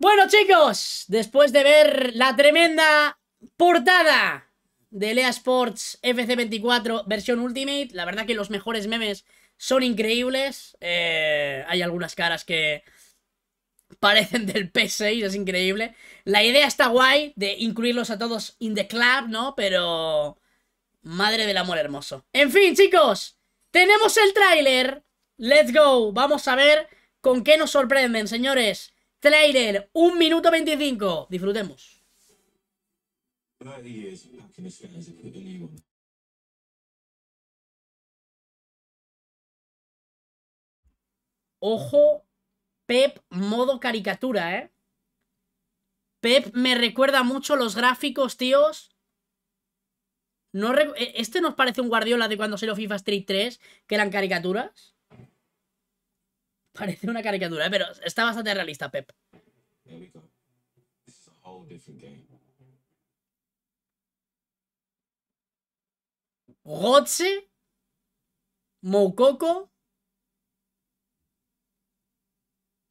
Bueno chicos, después de ver la tremenda portada de Lea Sports FC24 versión Ultimate, la verdad que los mejores memes son increíbles, eh, hay algunas caras que parecen del P6, es increíble, la idea está guay de incluirlos a todos in the club, ¿no? Pero... Madre del amor hermoso. En fin chicos, tenemos el tráiler, let's go, vamos a ver con qué nos sorprenden señores. Trailer, 1 minuto 25. Disfrutemos. Ojo, Pep modo caricatura, ¿eh? Pep me recuerda mucho los gráficos, tíos. No e-, este nos parece un Guardiola de cuando salió FIFA Street 3, que eran caricaturas. Parece una caricatura, pero está bastante realista, Pep. Gotse, Moukoko.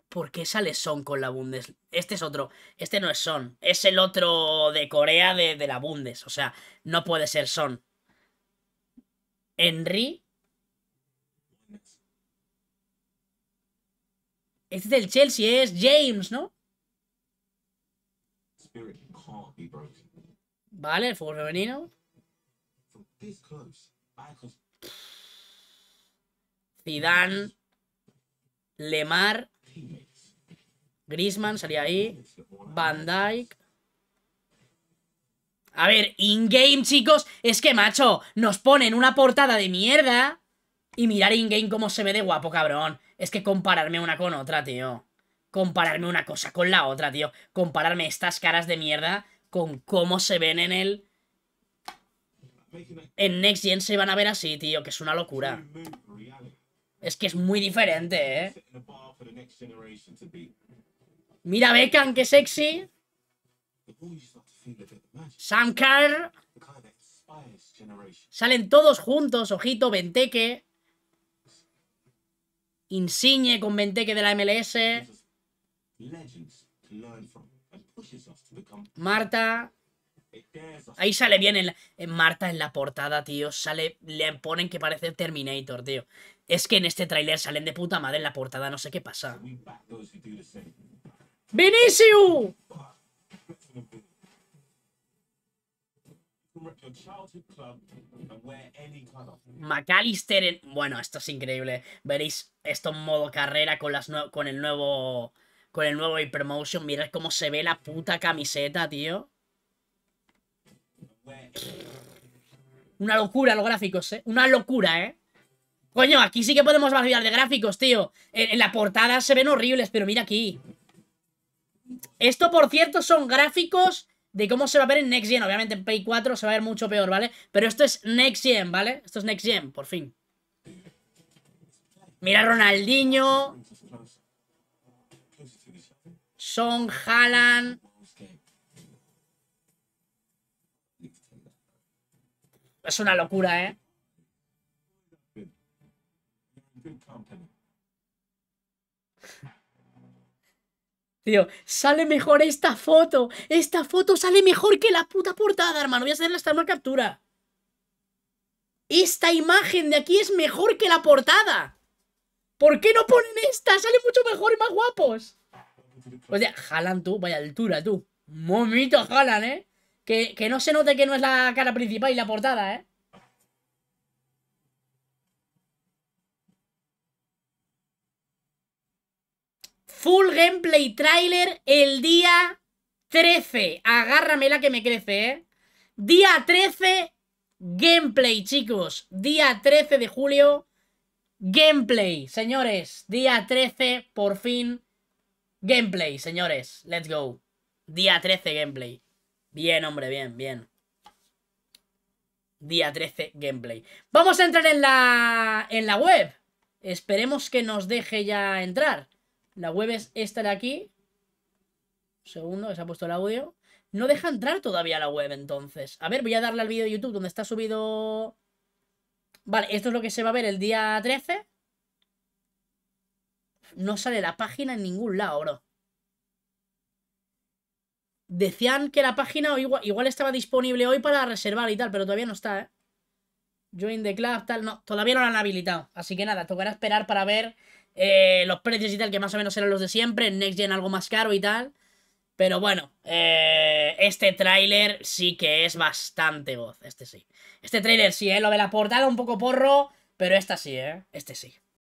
¿Por qué sale Son con la Bundes? Este es otro. Este no es Son. Es el otro de Corea de, de la Bundes. O sea, no puede ser Son. Henry. Este del Chelsea es James, ¿no? Vale, el fútbol femenino. Zidane. Lemar. Grisman salía ahí. Van Dyke. A ver, in-game, chicos. Es que, macho, nos ponen una portada de mierda. Y mirar in-game cómo se ve de guapo, cabrón. Es que compararme una con otra, tío. Compararme una cosa con la otra, tío. Compararme estas caras de mierda con cómo se ven en el... En Next Gen se van a ver así, tío, que es una locura. Es que es muy diferente, ¿eh? Mira Beckham, qué sexy. Sam Salen todos juntos, ojito, Benteke. Insigne con Benteke de la MLS. Marta. Ahí sale bien en, Marta en la portada, tío. Sale, le ponen que parece Terminator, tío. Es que en este tráiler salen de puta madre en la portada, no sé qué pasa. ¡Vinicius! McAllister en... Bueno, esto es increíble. Veréis esto en modo carrera con, las con el nuevo... Con el nuevo Hypermotion. Mirad cómo se ve la puta camiseta, tío. Una locura los gráficos, ¿eh? Una locura, ¿eh? Coño, aquí sí que podemos variar de gráficos, tío. en la portada se ven horribles, pero mira aquí. Esto, por cierto, son gráficos de cómo se va a ver en Next Gen. Obviamente en Pay 4 se va a ver mucho peor, ¿vale? Pero esto es Next Gen, ¿vale? Esto es Next Gen, por fin. Mira Ronaldinho. Son Haaland. Es una locura, ¿eh? Tío, sale mejor esta foto. Esta foto sale mejor que la puta portada, hermano. Voy a hacerle hasta una captura. Esta imagen de aquí es mejor que la portada. ¿Por qué no ponen esta? Sale mucho mejor y más guapos. O sea, jalan tú, vaya altura tú. Momito jalan, ¿eh? Que, que no se note que no es la cara principal y la portada, ¿eh? Full gameplay trailer el día 13. Agárramela que me crece, ¿eh? Día 13, gameplay, chicos. Día 13 de julio, gameplay, señores. Día 13, por fin, gameplay, señores. Let's go. Día 13, gameplay. Bien, hombre, bien, bien. Día 13, gameplay. Vamos a entrar en la, en la web. Esperemos que nos deje ya entrar. La web es esta de aquí. segundo, que se ha puesto el audio. No deja entrar todavía la web, entonces. A ver, voy a darle al vídeo de YouTube donde está subido... Vale, esto es lo que se va a ver el día 13. No sale la página en ningún lado, bro. Decían que la página igual, igual estaba disponible hoy para reservar y tal, pero todavía no está, ¿eh? Join the club, tal. No, todavía no la han habilitado. Así que nada, tocará esperar para ver eh, los precios y tal, que más o menos eran los de siempre. Next Gen algo más caro y tal. Pero bueno, eh, este tráiler sí que es bastante voz. Este sí. Este tráiler sí, eh, Lo de la portada un poco porro, pero esta sí, ¿eh? Este sí.